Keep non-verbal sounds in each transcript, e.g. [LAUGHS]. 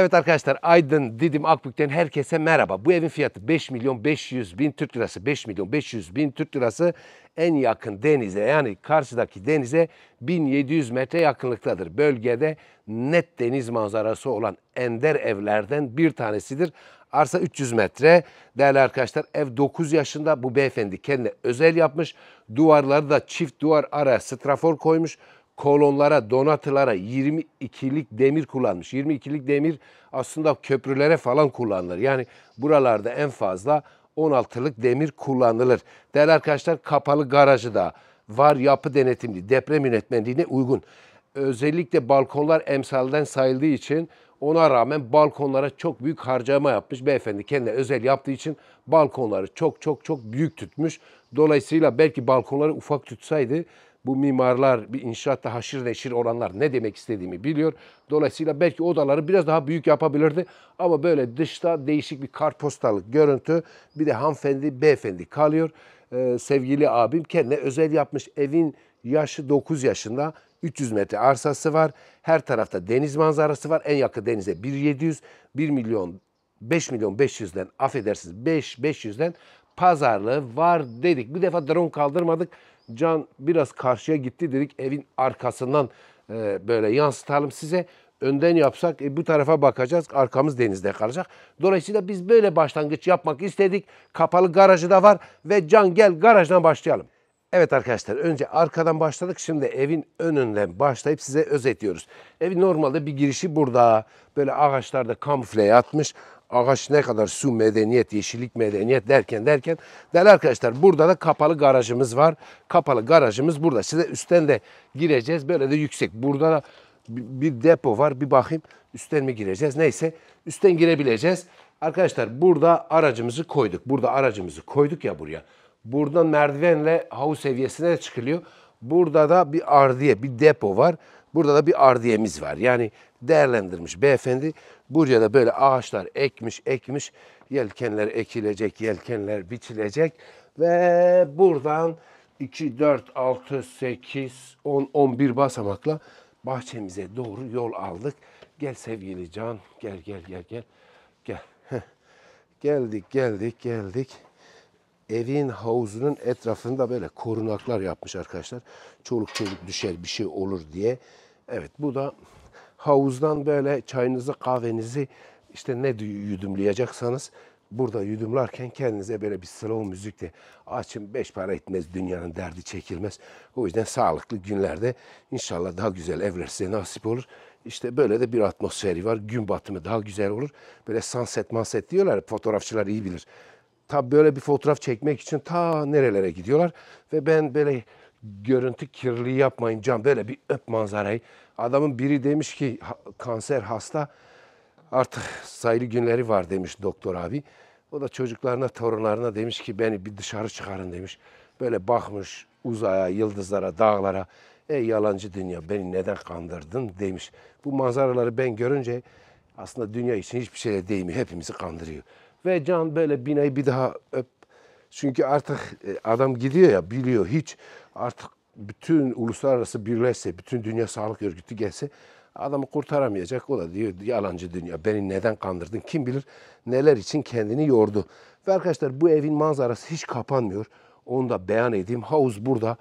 Evet arkadaşlar Aydın Didim Akbük'ten herkese merhaba. Bu evin fiyatı 5 milyon 500 bin Türk lirası. 5 milyon 500 bin Türk lirası en yakın denize yani karşıdaki denize 1700 metre yakınlıktadır. Bölgede net deniz manzarası olan ender evlerden bir tanesidir. Arsa 300 metre. Değerli arkadaşlar ev 9 yaşında bu beyefendi kendine özel yapmış. Duvarları da çift duvar araya strafor koymuş kolonlara, donatılara 22'lik demir kullanmış. 22'lik demir aslında köprülere falan kullanılır. Yani buralarda en fazla 16'lık demir kullanılır. Değerli arkadaşlar kapalı garajı da var yapı denetimli deprem yönetmenliğine uygun. Özellikle balkonlar emsalden sayıldığı için ona rağmen balkonlara çok büyük harcama yapmış. Beyefendi kendine özel yaptığı için balkonları çok çok çok büyük tutmuş. Dolayısıyla belki balkonları ufak tutsaydı bu mimarlar, bir inşaatta haşır neşir olanlar ne demek istediğimi biliyor. Dolayısıyla belki odaları biraz daha büyük yapabilirdi. Ama böyle dışta değişik bir kartpostalık görüntü, bir de hanımefendi, beyefendi kalıyor. Ee, sevgili abim kendine özel yapmış evin yaşı 9 yaşında 300 metre arsası var. Her tarafta deniz manzarası var. En yakın denize 1.700, 1 milyon 5 milyon 500'den affedersiniz 5 500'den pazarlığı var dedik. Bir defa drone kaldırmadık. Can biraz karşıya gitti dedik evin arkasından e, böyle yansıtalım size. Önden yapsak e, bu tarafa bakacağız arkamız denizde kalacak. Dolayısıyla biz böyle başlangıç yapmak istedik. Kapalı garajı da var ve Can gel garajdan başlayalım. Evet arkadaşlar önce arkadan başladık şimdi evin önünden başlayıp size özetliyoruz. Evin normalde bir girişi burada böyle ağaçlarda kamufle yatmış ağaç ne kadar su medeniyet, yeşillik medeniyet derken derken değerli arkadaşlar burada da kapalı garajımız var. Kapalı garajımız burada. Size üstten de gireceğiz. Böyle de yüksek. Burada da bir depo var. Bir bakayım üstten mi gireceğiz? Neyse üstten girebileceğiz. Arkadaşlar burada aracımızı koyduk. Burada aracımızı koyduk ya buraya. Buradan merdivenle havuz seviyesine çıkılıyor. Burada da bir ardiye, bir depo var. Burada da bir ardiyemiz var. Yani değerlendirmiş beyefendi. Buraya da böyle ağaçlar ekmiş ekmiş. Yelkenler ekilecek, yelkenler biçilecek. Ve buradan 2, 4, 6, 8, 10, 11 basamakla bahçemize doğru yol aldık. Gel sevgili Can, gel gel gel gel. Gel. Geldik, geldik, geldik. Evin havuzunun etrafında böyle korunaklar yapmış arkadaşlar. Çoluk çocuk düşer bir şey olur diye. Evet bu da havuzdan böyle çayınızı, kahvenizi işte ne yudumlayacaksanız burada yudumlarken kendinize böyle bir slow müzikle açın beş para etmez dünyanın derdi çekilmez. O yüzden sağlıklı günlerde inşallah daha güzel evler size nasip olur. İşte böyle de bir atmosferi var. Gün batımı daha güzel olur. Böyle sunset manset diyorlar. Fotoğrafçılar iyi bilir. Tabi böyle bir fotoğraf çekmek için ta nerelere gidiyorlar. Ve ben böyle görüntü kirliliği yapmayın can böyle bir öp manzarayı. Adamın biri demiş ki kanser hasta artık sayılı günleri var demiş doktor abi. O da çocuklarına torunlarına demiş ki beni bir dışarı çıkarın demiş. Böyle bakmış uzaya, yıldızlara, dağlara. Ey yalancı dünya beni neden kandırdın demiş. Bu manzaraları ben görünce aslında dünya için hiçbir şey değil mi? Hepimizi kandırıyor. Ve Can böyle binayı bir daha öp çünkü artık e, adam gidiyor ya biliyor hiç artık bütün uluslararası birleşse, bütün Dünya Sağlık Örgütü gelse adamı kurtaramayacak. O da diyor yalancı dünya beni neden kandırdın kim bilir neler için kendini yordu. Ve arkadaşlar bu evin manzarası hiç kapanmıyor. Onu da beyan edeyim. Havuz burada.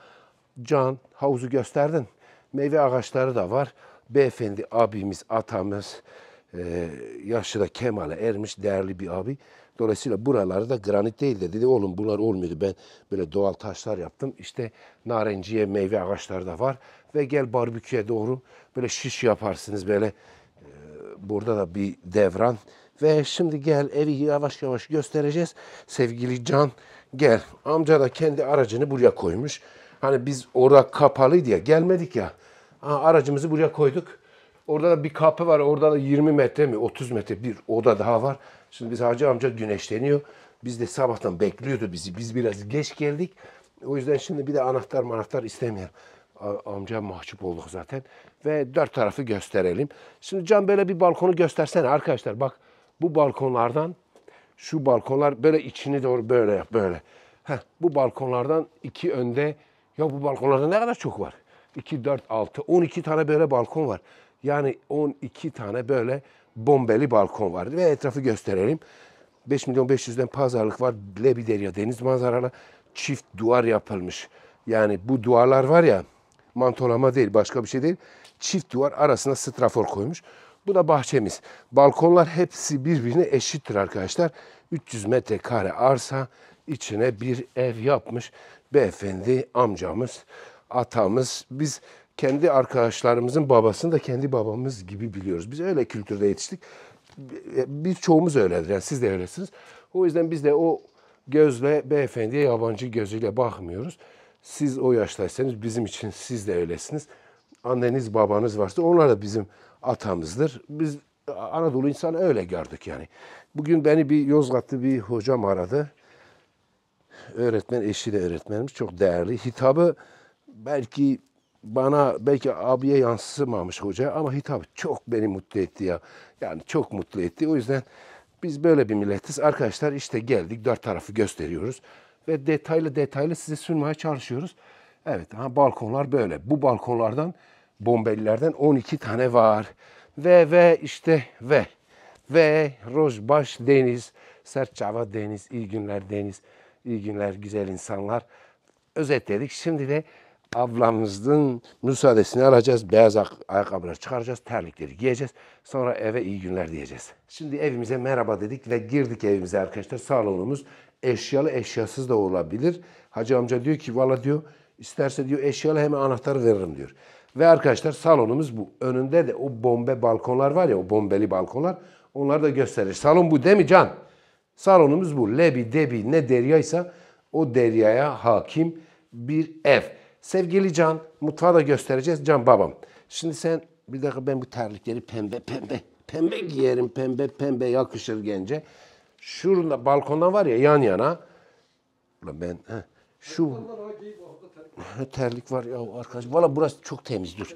Can havuzu gösterdin. Meyve ağaçları da var. Beyefendi abimiz, atamız, e, ee, yaşlı da kemale ermiş değerli bir abi. Dolayısıyla buralarda granit değil de dedi oğlum bunlar olmuyordu. Ben böyle doğal taşlar yaptım. İşte narenciye meyve ağaçları da var. Ve gel barbeküye doğru böyle şiş yaparsınız böyle. E, burada da bir devran. Ve şimdi gel evi yavaş yavaş göstereceğiz. Sevgili Can gel. Amca da kendi aracını buraya koymuş. Hani biz orada kapalı diye gelmedik ya. Ha, aracımızı buraya koyduk. Orada da bir kapı var. Orada da 20 metre mi 30 metre bir oda daha var. Şimdi biz hacı amca güneşleniyor. Biz de sabahtan bekliyordu bizi. Biz biraz geç geldik. O yüzden şimdi bir de anahtar manahtar istemiyorum. Amca mahcup olduk zaten. Ve dört tarafı gösterelim. Şimdi Can böyle bir balkonu göstersene arkadaşlar. Bak bu balkonlardan şu balkonlar böyle içini doğru böyle yap böyle. Heh, bu balkonlardan iki önde ya bu balkonlarda ne kadar çok var? 2, 4, 6, 12 tane böyle balkon var. Yani 12 tane böyle bombeli balkon vardı ve etrafı gösterelim. 5 milyon 500'den pazarlık var. Lebiderya deniz manzaralı çift duvar yapılmış. Yani bu duvarlar var ya mantolama değil başka bir şey değil. Çift duvar arasına strafor koymuş. Bu da bahçemiz. Balkonlar hepsi birbirine eşittir arkadaşlar. 300 metrekare arsa içine bir ev yapmış. Beyefendi amcamız, atamız. Biz kendi arkadaşlarımızın babasını da kendi babamız gibi biliyoruz. Biz öyle kültürde yetiştik. Biz çoğumuz öyledir. Yani siz de öylesiniz. O yüzden biz de o gözle beyefendiye yabancı gözüyle bakmıyoruz. Siz o yaştaysanız bizim için siz de öylesiniz. Anneniz babanız varsa onlar da bizim atamızdır. Biz Anadolu insanı öyle gördük yani. Bugün beni bir Yozgatlı bir hocam aradı. Öğretmen eşi de öğretmenimiz çok değerli. Hitabı belki bana belki abiye yansımamış hoca ama hitap çok beni mutlu etti ya. Yani çok mutlu etti. O yüzden biz böyle bir milletiz. Arkadaşlar işte geldik dört tarafı gösteriyoruz. Ve detaylı detaylı size sunmaya çalışıyoruz. Evet ha, balkonlar böyle. Bu balkonlardan bombelilerden 12 tane var. Ve ve işte ve. Ve Rojbaş Deniz, Serçava Deniz, iyi günler Deniz, iyi günler güzel insanlar. Özetledik. Şimdi de ablamızın müsaadesini alacağız. Beyaz ayakkabılar çıkaracağız, terlikleri giyeceğiz. Sonra eve iyi günler diyeceğiz. Şimdi evimize merhaba dedik ve girdik evimize arkadaşlar. Salonumuz eşyalı eşyasız da olabilir. Hacı amca diyor ki valla diyor isterse diyor eşyalı hemen anahtarı veririm diyor. Ve arkadaşlar salonumuz bu. Önünde de o bombe balkonlar var ya o bombeli balkonlar. Onları da gösterir. Salon bu değil mi Can? Salonumuz bu. Lebi, debi ne deryaysa o deryaya hakim bir ev. Sevgili Can, mutfağı da göstereceğiz. Can babam. Şimdi sen bir dakika ben bu terlikleri pembe pembe pembe giyerim pembe pembe yakışır gence. Şurada balkona var ya yan yana. Ulan ben heh, şu [LAUGHS] terlik var ya arkadaş. Valla burası çok temiz dur.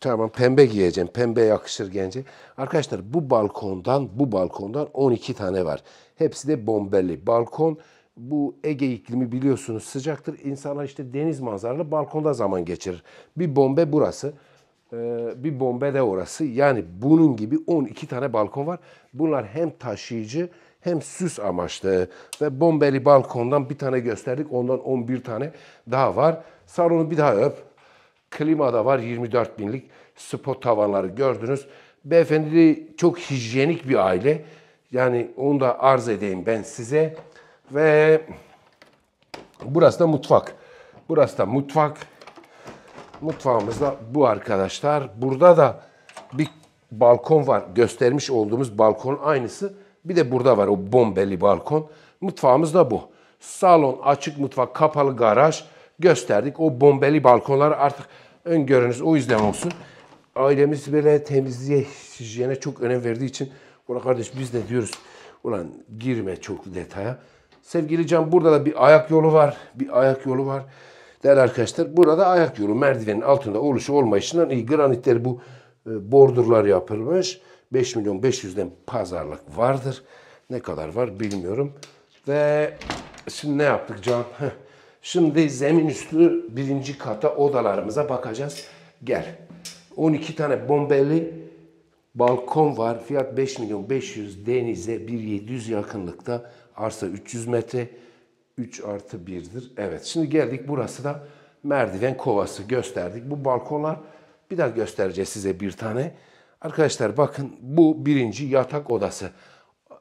Tamam pembe giyeceğim. Pembe yakışır gence. Arkadaşlar bu balkondan bu balkondan 12 tane var. Hepsi de bombeli balkon bu Ege iklimi biliyorsunuz sıcaktır. İnsanlar işte deniz manzaralı balkonda zaman geçirir. Bir bombe burası. E, bir bombe de orası. Yani bunun gibi 12 tane balkon var. Bunlar hem taşıyıcı hem süs amaçlı. Ve bombeli balkondan bir tane gösterdik. Ondan 11 tane daha var. Salonu bir daha öp. Klima da var 24 binlik. Spot tavanları gördünüz. Beyefendi çok hijyenik bir aile. Yani onu da arz edeyim ben size. Ve burası da mutfak. Burası da mutfak. Mutfağımızda bu arkadaşlar. Burada da bir balkon var. Göstermiş olduğumuz balkon aynısı. Bir de burada var o bombeli balkon. Mutfağımız da bu. Salon, açık mutfak, kapalı garaj gösterdik. O bombeli balkonlar artık öngörünüz o yüzden olsun. Ailemiz böyle temizliğe, hijyene çok önem verdiği için Ulan kardeş biz de diyoruz. Ulan girme çok detaya. Sevgili Can burada da bir ayak yolu var. Bir ayak yolu var. Değerli arkadaşlar burada ayak yolu merdivenin altında oluşu olmayışından iyi. Granitleri bu e, bordurlar yapılmış. 5 milyon 500'den pazarlık vardır. Ne kadar var bilmiyorum. Ve şimdi ne yaptık Can? Heh. Şimdi zemin üstü birinci kata odalarımıza bakacağız. Gel. 12 tane bombeli balkon var. Fiyat 5 milyon 500 denize 1.700 yakınlıkta. Arsa 300 metre. 3 artı 1'dir. Evet şimdi geldik burası da merdiven kovası gösterdik. Bu balkonlar bir daha göstereceğiz size bir tane. Arkadaşlar bakın bu birinci yatak odası.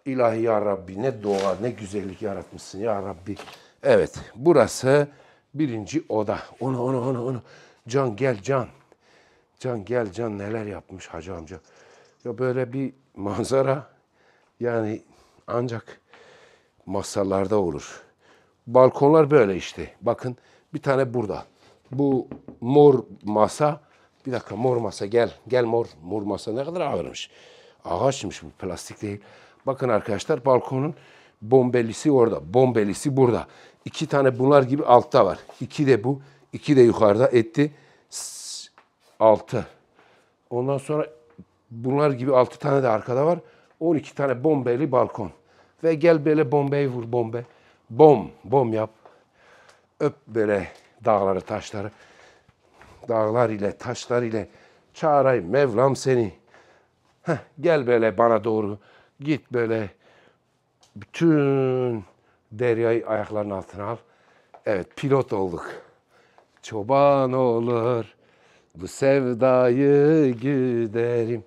İlahi ya Rabbi ne doğa ne güzellik yaratmışsın ya Rabbi. Evet burası birinci oda. Onu onu onu onu. Can gel can. Can gel can neler yapmış hacı amca. Ya böyle bir manzara yani ancak Masallarda olur. Balkonlar böyle işte. Bakın bir tane burada. Bu mor masa. Bir dakika mor masa gel. Gel mor. Mor masa ne kadar ağırmış. Ağaçmış bu plastik değil. Bakın arkadaşlar balkonun bombelisi orada. Bombelisi burada. İki tane bunlar gibi altta var. İki de bu. iki de yukarıda etti. Altı. Ondan sonra bunlar gibi altı tane de arkada var. On iki tane bombeli balkon ve gel böyle bombayı vur bombe. Bom, bom yap. Öp böyle dağları, taşları. Dağlar ile, taşlar ile çağırayım Mevlam seni. Heh, gel böyle bana doğru. Git böyle bütün deryayı ayaklarının altına al. Evet pilot olduk. Çoban olur bu sevdayı giderim.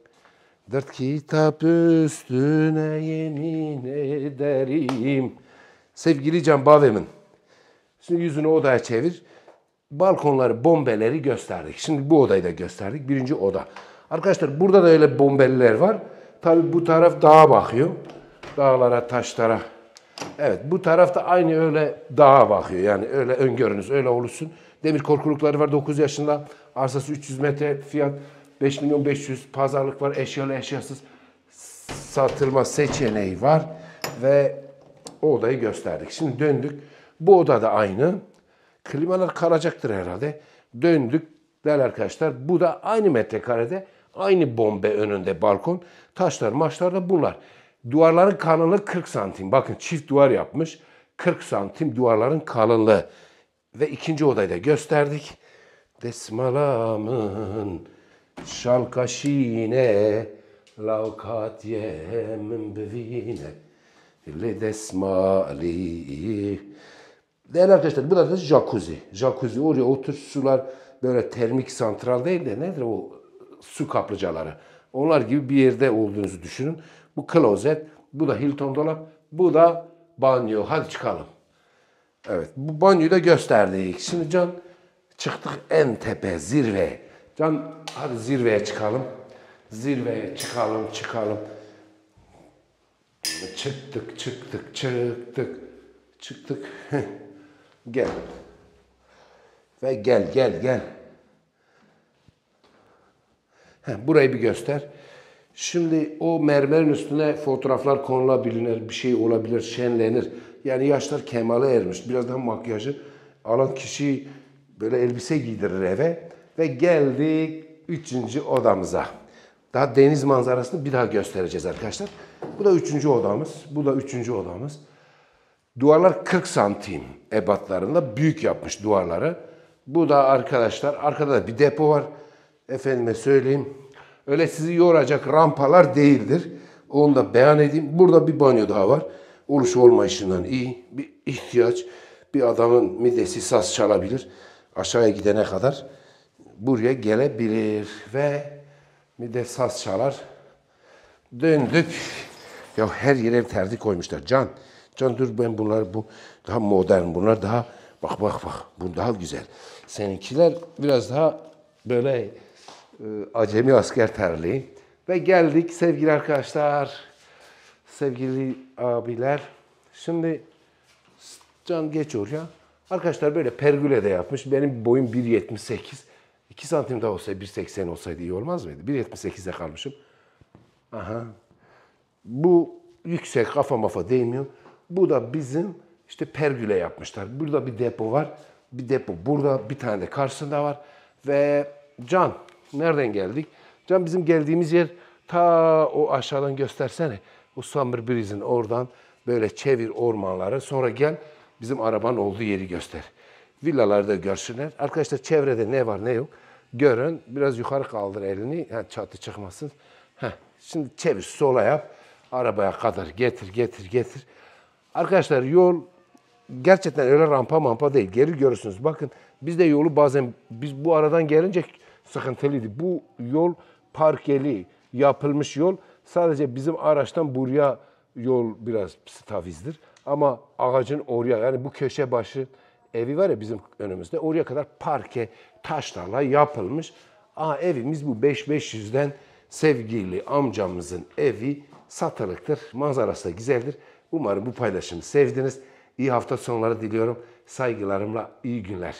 Dört kitap üstüne yemin ederim. Sevgili Can Bavem'in. Şimdi yüzünü odaya çevir. Balkonları, bombeleri gösterdik. Şimdi bu odayı da gösterdik. Birinci oda. Arkadaşlar burada da öyle bombeller var. Tabi bu taraf dağa bakıyor. Dağlara, taşlara. Evet bu tarafta aynı öyle dağa bakıyor. Yani öyle öngörünüz öyle olursun. Demir korkulukları var 9 yaşında. Arsası 300 metre fiyat. 5 milyon 500 pazarlık var. Eşyalı eşyasız satılma seçeneği var. Ve o odayı gösterdik. Şimdi döndük. Bu oda da aynı. Klimalar karacaktır herhalde. Döndük değerli arkadaşlar. Bu da aynı metrekarede. Aynı bombe önünde balkon. Taşlar maçlar da bunlar. Duvarların kalınlığı 40 santim. Bakın çift duvar yapmış. 40 santim duvarların kalınlığı. Ve ikinci odayı da gösterdik. Desmalamın شالكاشينة laukat كات من le اللي دسما لي Değerli arkadaşlar burası jacuzzi. Jacuzzi oraya otur sular böyle termik santral değil de nedir o su kaplıcaları. Onlar gibi bir yerde olduğunuzu düşünün. Bu klozet, bu da Hilton dolap, bu da banyo. Hadi çıkalım. Evet bu banyoyu da gösterdik. Şimdi can çıktık en tepe zirve. Can hadi zirveye çıkalım. Zirveye çıkalım çıkalım. Çıktık çıktık çıktık. Çıktık. [LAUGHS] gel. Ve gel gel gel. Heh, burayı bir göster. Şimdi o mermerin üstüne fotoğraflar konulabilir, bir şey olabilir, şenlenir. Yani yaşlar kemale ermiş. Birazdan makyajı alan kişi böyle elbise giydirir eve. Ve geldik üçüncü odamıza. Daha deniz manzarasını bir daha göstereceğiz arkadaşlar. Bu da üçüncü odamız. Bu da üçüncü odamız. Duvarlar 40 santim ebatlarında büyük yapmış duvarları. Bu da arkadaşlar arkada da bir depo var. Efendime söyleyeyim. Öyle sizi yoracak rampalar değildir. Onu da beyan edeyim. Burada bir banyo daha var. Oluş olmayışından iyi. Bir ihtiyaç. Bir adamın midesi sas çalabilir. Aşağıya gidene kadar buraya gelebilir ve bir de saz çalar. Döndük. Ya her yere terdi koymuşlar. Can, can dur ben bunlar bu daha modern bunlar daha bak bak bak bu daha güzel. Seninkiler biraz daha böyle e, acemi asker terliği. Ve geldik sevgili arkadaşlar, sevgili abiler. Şimdi can geç oraya. Arkadaşlar böyle pergüle de yapmış. Benim boyum 1.78. 2 santim daha olsaydı 1.80 olsaydı iyi olmaz mıydı? 1.78'de kalmışım. Aha. Bu yüksek kafa mafa değmiyor. Bu da bizim işte pergüle yapmışlar. Burada bir depo var. Bir depo burada. Bir tane de karşısında var. Ve Can. Nereden geldik? Can bizim geldiğimiz yer ta o aşağıdan göstersene. O Summer Breeze'in oradan böyle çevir ormanları. Sonra gel bizim arabanın olduğu yeri göster villalarda görsünler. Arkadaşlar çevrede ne var ne yok görün. Biraz yukarı kaldır elini. Yani çatı çıkmasın. Heh. Şimdi çevir sola yap. Arabaya kadar getir getir getir. Arkadaşlar yol gerçekten öyle rampa mampa değil. Geri görürsünüz. Bakın biz de yolu bazen biz bu aradan gelince sıkıntılıydı. Bu yol parkeli yapılmış yol. Sadece bizim araçtan buraya yol biraz stavizdir Ama ağacın oraya yani bu köşe başı evi var ya bizim önümüzde oraya kadar parke taşlarla yapılmış. Aa evimiz bu 5500'den sevgili amcamızın evi satılıktır. Manzarası da güzeldir. Umarım bu paylaşımı sevdiniz. İyi hafta sonları diliyorum. Saygılarımla iyi günler.